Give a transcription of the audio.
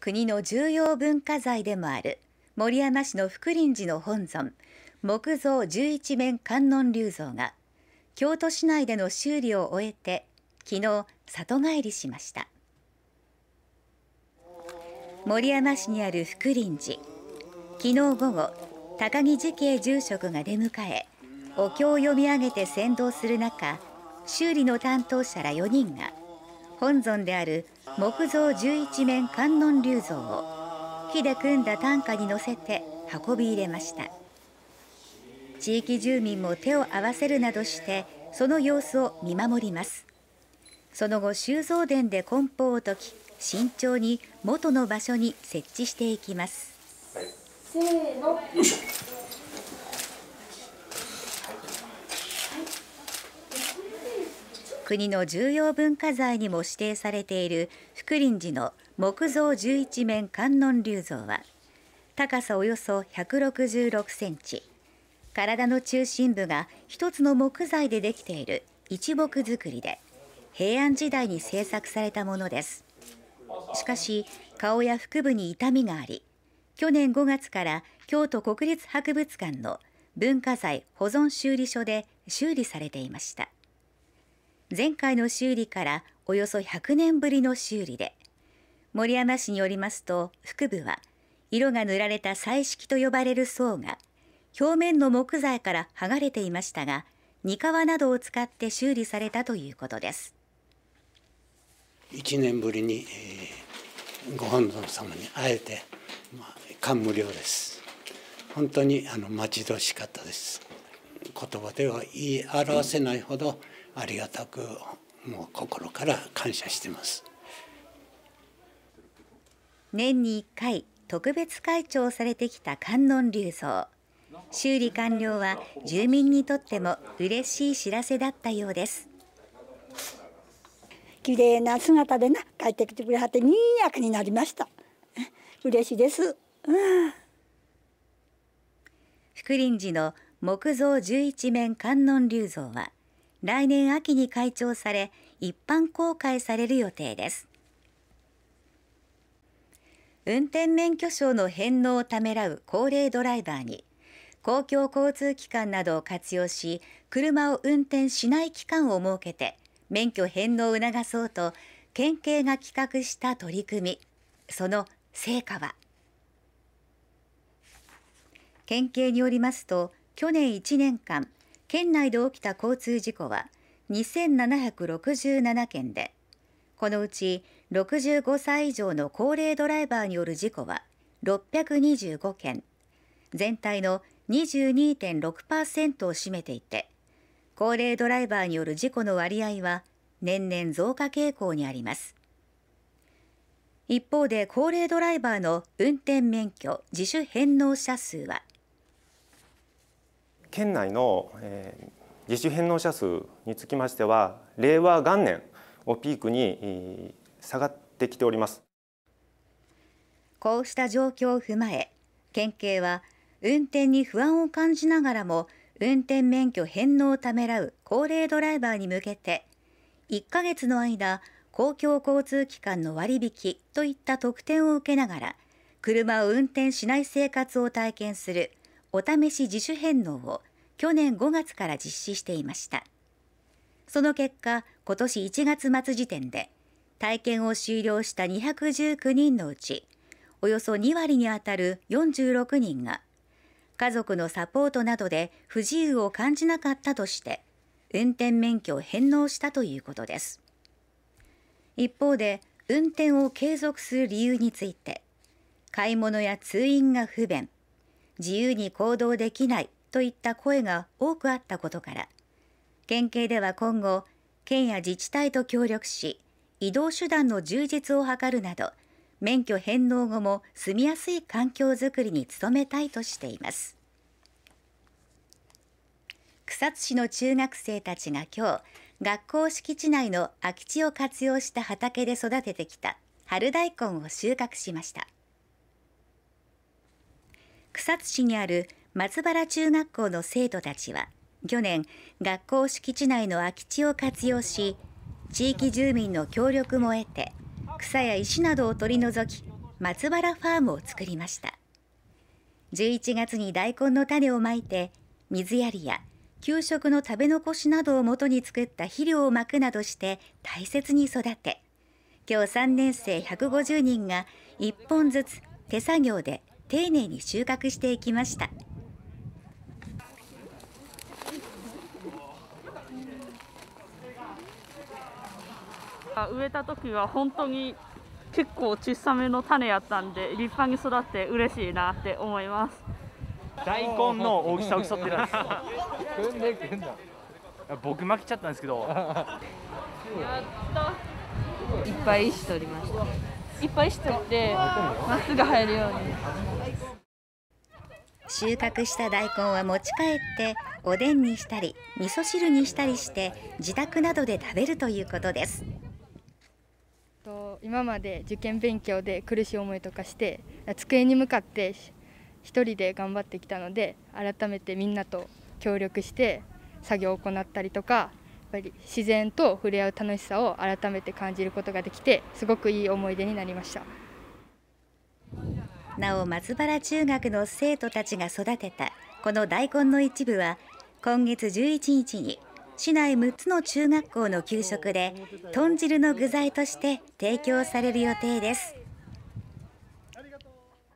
国の重要文化財でもある森山市の福林寺の本尊木造十一面観音立像が京都市内での修理を終えて昨日里帰りしました森山市にある福林寺昨日午後高木寺恵住職が出迎えお経を読み上げて先導する中修理の担当者ら4人が本尊である木造十一面観音立像を木で組んだ担架に乗せて運び入れました地域住民も手を合わせるなどしてその様子を見守りますその後収蔵殿で梱包を解き慎重に元の場所に設置していきます、はい、せーの国の重要文化財にも指定されている福林寺の木造11面観音立像は高さおよそ166センチ体の中心部が一つの木材でできている一木造りで平安時代に制作されたものですしかし顔や腹部に痛みがあり去年5月から京都国立博物館の文化財保存修理所で修理されていました前回の修理からおよそ100年ぶりの修理で森山氏によりますと腹部は色が塗られた彩色と呼ばれる層が表面の木材から剥がれていましたがにかわなどを使って修理されたということです1年ぶりに、えー、ご本尊様に会えて、まあ、感無量です本当にあの待ち遠しかったです言葉では言い表せないほど、うんありがたくもう心から感謝してます年に1回特別会長されてきた観音流像修理完了は住民にとっても嬉しい知らせだったようです綺麗な姿でな帰ってきてくれはってに役になりました嬉しいです、うん、福林寺の木造十一面観音立像は来年秋に開庁され一般公開される予定です運転免許証の返納をためらう高齢ドライバーに公共交通機関などを活用し車を運転しない期間を設けて免許返納を促そうと県警が企画した取り組みその成果は県警によりますと去年1年間県内で起きた交通事故は2767件でこのうち65歳以上の高齢ドライバーによる事故は625件全体の22.6%を占めていて高齢ドライバーによる事故の割合は年々増加傾向にあります一方で高齢ドライバーの運転免許自主返納者数は県内の、え自主返納者数につきましては令和元年をピークに下がってきておりますこうした状況を踏まえ県警は運転に不安を感じながらも運転免許返納をためらう高齢ドライバーに向けて1ヶ月の間公共交通機関の割引といった特典を受けながら車を運転しない生活を体験するお試し自主返納を去年5月から実施していましたその結果今年1月末時点で体験を終了した219人のうちおよそ2割にあたる46人が家族のサポートなどで不自由を感じなかったとして運転免許を返納したということです一方で運転を継続する理由について買い物や通院が不便自由に行動できないといった声が多くあったことから、県警では今後、県や自治体と協力し、移動手段の充実を図るなど、免許返納後も住みやすい環境づくりに努めたいとしています。草津市の中学生たちが今日、学校敷地内の空き地を活用した畑で育ててきた春大根を収穫しました。草津市にある松原中学校の生徒たちは去年学校敷地内の空き地を活用し地域住民の協力も得て草や石などを取り除き松原ファームを作りました11月に大根の種をまいて水やりや給食の食べ残しなどをもとに作った肥料をまくなどして大切に育て今日3年生150人が1本ずつ手作業で丁寧に収穫していきました植えた時は本当に結構小さめの種やったんで立派に育って嬉しいなって思います大根の大きさを競ってたんです僕負けちゃったんですけどやっといっぱいしておりましたいっぱいしとてまっすぐ入るように収穫した大根は持ち帰っておでんにしたり味噌汁にしたりして自宅などで食べるということです今まで受験勉強で苦しい思いとかして机に向かって一人で頑張ってきたので改めてみんなと協力して作業を行ったりとかぱり自然と触れ合う楽しさを改めて感じることができてすごくいい思い出になりましたなお松原中学の生徒たちが育てたこの大根の一部は今月11日に市内6つの中学校の給食で豚汁の具材として提供される予定です。